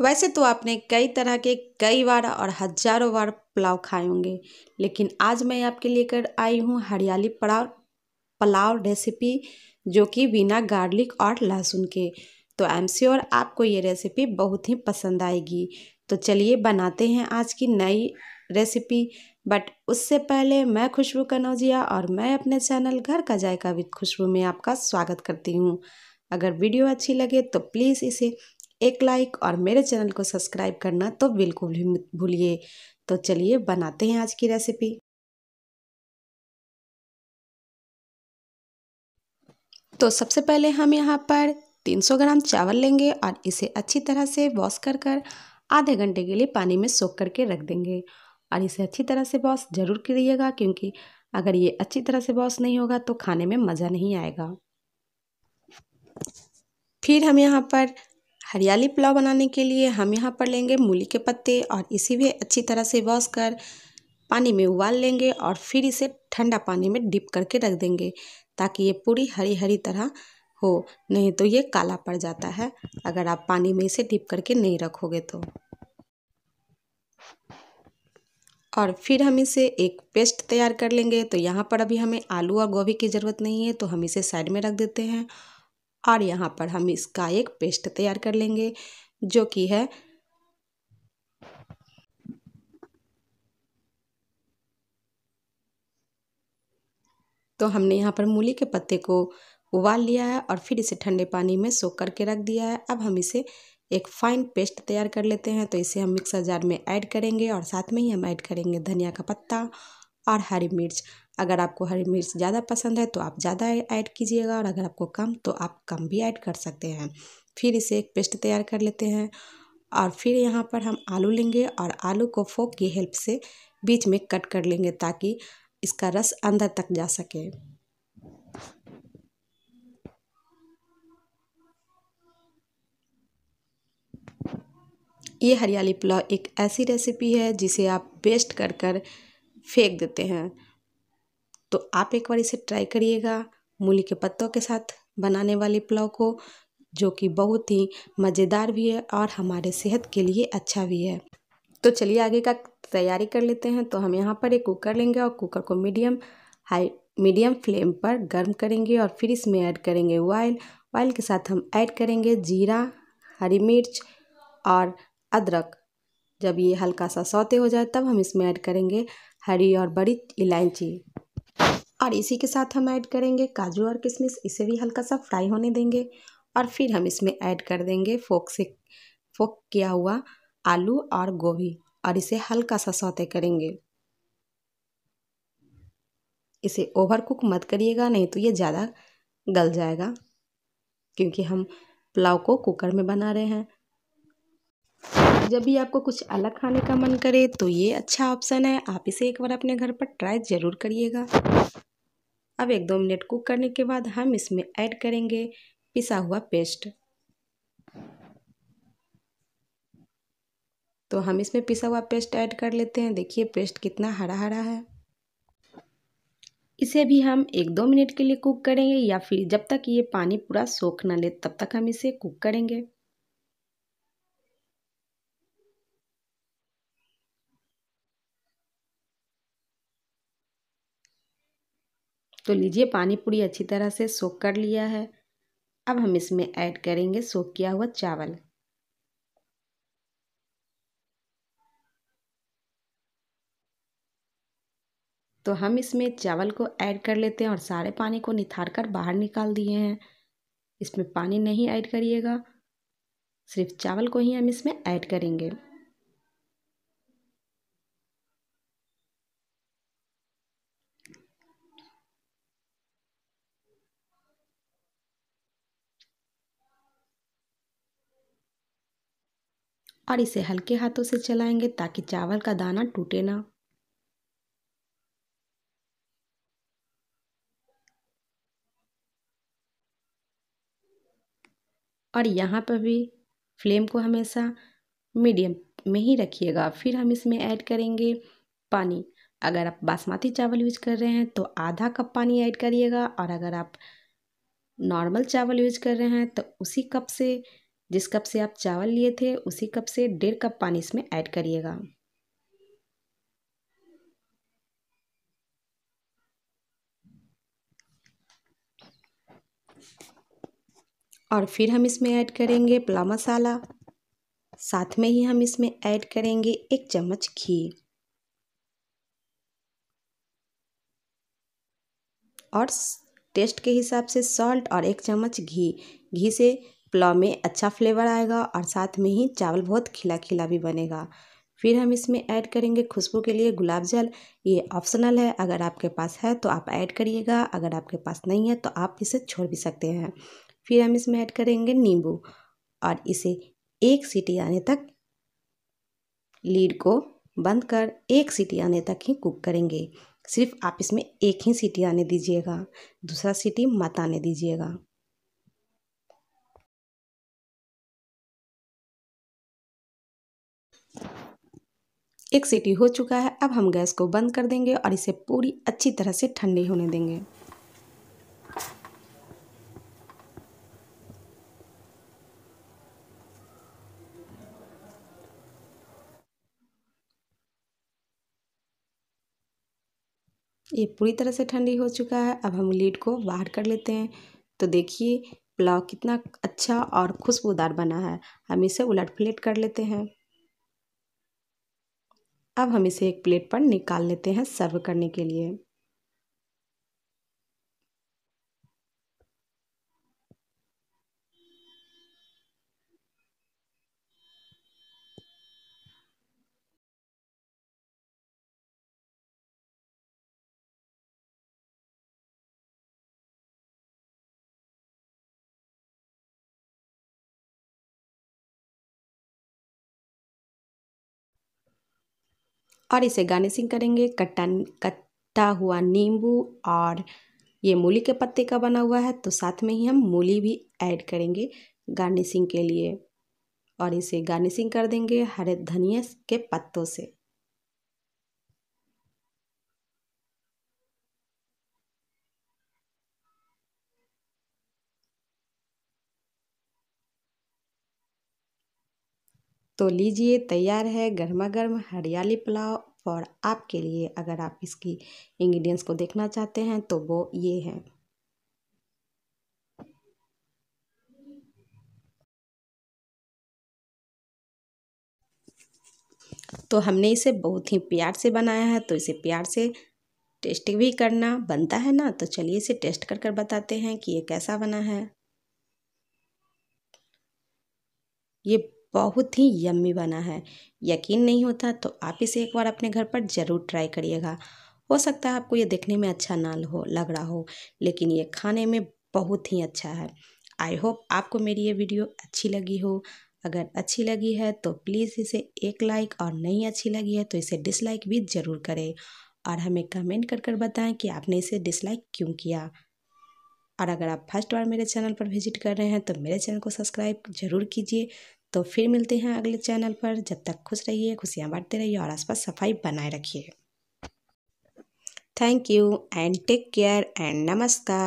वैसे तो आपने कई तरह के कई बार और हजारों बार पुलाव खाए होंगे लेकिन आज मैं आपके लिए कर आई हूँ हरियाली पड़ाव पुलाव रेसिपी जो कि बिना गार्लिक और लहसुन के तो आई एम श्योर आपको ये रेसिपी बहुत ही पसंद आएगी तो चलिए बनाते हैं आज की नई रेसिपी बट उससे पहले मैं खुशबू कनौजिया और मैं अपने चैनल घर का जायका विद खुशबू में आपका स्वागत करती हूँ अगर वीडियो अच्छी लगे तो प्लीज़ इसे एक लाइक और मेरे चैनल को सब्सक्राइब करना तो बिल्कुल भी भूलिए तो चलिए बनाते हैं आज की रेसिपी तो सबसे पहले हम यहाँ पर 300 ग्राम चावल लेंगे और इसे अच्छी तरह से वॉश कर कर आधे घंटे के लिए पानी में सोख करके रख देंगे और इसे अच्छी तरह से वॉश ज़रूर करिएगा क्योंकि अगर ये अच्छी तरह से वॉश नहीं होगा तो खाने में मज़ा नहीं आएगा फिर हम यहाँ पर हरियाली पुलाव बनाने के लिए हम यहाँ पर लेंगे मूली के पत्ते और इसे भी अच्छी तरह से वॉश कर पानी में उबाल लेंगे और फिर इसे ठंडा पानी में डिप करके रख देंगे ताकि ये पूरी हरी हरी तरह हो नहीं तो ये काला पड़ जाता है अगर आप पानी में इसे डिप करके नहीं रखोगे तो और फिर हम इसे एक पेस्ट तैयार कर लेंगे तो यहाँ पर अभी हमें आलू और गोभी की ज़रूरत नहीं है तो हम इसे साइड में रख देते हैं और यहाँ पर हम इसका एक पेस्ट तैयार कर लेंगे जो कि है तो हमने यहाँ पर मूली के पत्ते को उबाल लिया है और फिर इसे ठंडे पानी में सोख करके रख दिया है अब हम इसे एक फाइन पेस्ट तैयार कर लेते हैं तो इसे हम मिक्सर जार में ऐड करेंगे और साथ में ही हम ऐड करेंगे धनिया का पत्ता और हरी मिर्च अगर आपको हरी मिर्च ज़्यादा पसंद है तो आप ज़्यादा ऐड कीजिएगा और अगर आपको कम तो आप कम भी ऐड कर सकते हैं फिर इसे एक पेस्ट तैयार कर लेते हैं और फिर यहाँ पर हम आलू लेंगे और आलू को फोक की हेल्प से बीच में कट कर लेंगे ताकि इसका रस अंदर तक जा सके ये हरियाली पुलाव एक ऐसी रेसिपी है जिसे आप पेस्ट कर कर फेंक देते हैं तो आप एक बार इसे ट्राई करिएगा मूली के पत्तों के साथ बनाने वाले पुलाव को जो कि बहुत ही मज़ेदार भी है और हमारे सेहत के लिए अच्छा भी है तो चलिए आगे का तैयारी कर लेते हैं तो हम यहाँ पर एक कुकर लेंगे और कुकर को मीडियम हाई मीडियम फ्लेम पर गर्म करेंगे और फिर इसमें ऐड करेंगे ऑयल ऑयल के साथ हम ऐड करेंगे जीरा हरी मिर्च और अदरक जब ये हल्का सा सौते हो जाए तब हम इसमें ऐड करेंगे हरी और बड़ी इलायची और इसी के साथ हम ऐड करेंगे काजू और किशमिश इसे भी हल्का सा फ्राई होने देंगे और फिर हम इसमें ऐड कर देंगे फोक से फोक किया हुआ आलू और गोभी और इसे हल्का सा सौते करेंगे इसे ओवर कुक मत करिएगा नहीं तो ये ज़्यादा गल जाएगा क्योंकि हम पुलाव को कुकर में बना रहे हैं जब भी आपको कुछ अलग खाने का मन करे तो ये अच्छा ऑप्शन है आप इसे एक बार अपने घर पर ट्राई ज़रूर करिएगा अब एक दो मिनट कुक करने के बाद हम इसमें ऐड करेंगे पिसा हुआ पेस्ट तो हम इसमें पिसा हुआ पेस्ट ऐड कर लेते हैं देखिए पेस्ट कितना हरा हरा है इसे भी हम एक दो मिनट के लिए कुक करेंगे या फिर जब तक ये पानी पूरा सोख ना ले तब तक हम इसे कुक करेंगे तो लीजिए पानी पूरी अच्छी तरह से सोख कर लिया है अब हम इसमें ऐड करेंगे सोख किया हुआ चावल तो हम इसमें चावल को ऐड कर लेते हैं और सारे पानी को निथार कर बाहर निकाल दिए हैं इसमें पानी नहीं ऐड करिएगा सिर्फ चावल को ही हम इसमें ऐड करेंगे और इसे हल्के हाथों से चलाएंगे ताकि चावल का दाना टूटे ना और यहाँ पर भी फ्लेम को हमेशा मीडियम में ही रखिएगा फिर हम इसमें ऐड करेंगे पानी अगर आप बासमती चावल यूज कर रहे हैं तो आधा कप पानी ऐड करिएगा और अगर आप नॉर्मल चावल यूज कर रहे हैं तो उसी कप से जिस कप से आप चावल लिए थे उसी कप से डेढ़ कप पानी इसमें ऐड करिएगा और फिर हम इसमें ऐड करेंगे पुलाव मसाला साथ में ही हम इसमें ऐड करेंगे एक चम्मच घी और टेस्ट के हिसाब से सॉल्ट और एक चम्मच घी घी से पुलाव में अच्छा फ्लेवर आएगा और साथ में ही चावल बहुत खिला खिला भी बनेगा फिर हम इसमें ऐड करेंगे खुशबू के लिए गुलाब जल ये ऑप्शनल है अगर आपके पास है तो आप ऐड करिएगा अगर आपके पास नहीं है तो आप इसे छोड़ भी सकते हैं फिर हम इसमें ऐड करेंगे नींबू और इसे एक सीटी आने तक लीड को बंद कर एक सीटी आने तक ही कुक करेंगे सिर्फ आप इसमें एक ही सीटी आने दीजिएगा दूसरा सीटी मत आने दीजिएगा एक सीटी हो चुका है अब हम गैस को बंद कर देंगे और इसे पूरी अच्छी तरह से ठंडी होने देंगे ये पूरी तरह से ठंडी हो चुका है अब हम लीड को बाहर कर लेते हैं तो देखिए पुलाव कितना अच्छा और खुशबूदार बना है हम इसे उलट पलट कर लेते हैं अब हम इसे एक प्लेट पर निकाल लेते हैं सर्व करने के लिए और इसे गार्निशिंग करेंगे कट्टा कट्टा हुआ नींबू और ये मूली के पत्ते का बना हुआ है तो साथ में ही हम मूली भी ऐड करेंगे गार्निशिंग के लिए और इसे गार्निशिंग कर देंगे हरे धनिया के पत्तों से तो लीजिए तैयार है गर्मा गर्म हरियाली पुलाव और आपके लिए अगर आप इसकी इंग्रेडिएंट्स को देखना चाहते हैं तो वो ये हैं तो हमने इसे बहुत ही प्यार से बनाया है तो इसे प्यार से टेस्ट भी करना बनता है ना तो चलिए इसे टेस्ट कर कर बताते हैं कि ये कैसा बना है ये बहुत ही यम्मी बना है यकीन नहीं होता तो आप इसे एक बार अपने घर पर ज़रूर ट्राई करिएगा हो सकता है आपको ये देखने में अच्छा ना हो लग रहा हो लेकिन ये खाने में बहुत ही अच्छा है आई होप आपको मेरी ये वीडियो अच्छी लगी हो अगर अच्छी लगी है तो प्लीज़ इसे एक लाइक और नहीं अच्छी लगी है तो इसे डिसलाइक भी ज़रूर करें और हमें कमेंट कर कर बताएं कि आपने इसे डिसलाइक क्यों किया और अगर आप फर्स्ट बार मेरे चैनल पर विजिट कर रहे हैं तो मेरे चैनल को सब्सक्राइब जरूर कीजिए तो फिर मिलते हैं अगले चैनल पर जब तक खुश रहिए खुशियाँ बांटते रहिए और आसपास सफाई बनाए रखिए thank you and take care and नमस्कार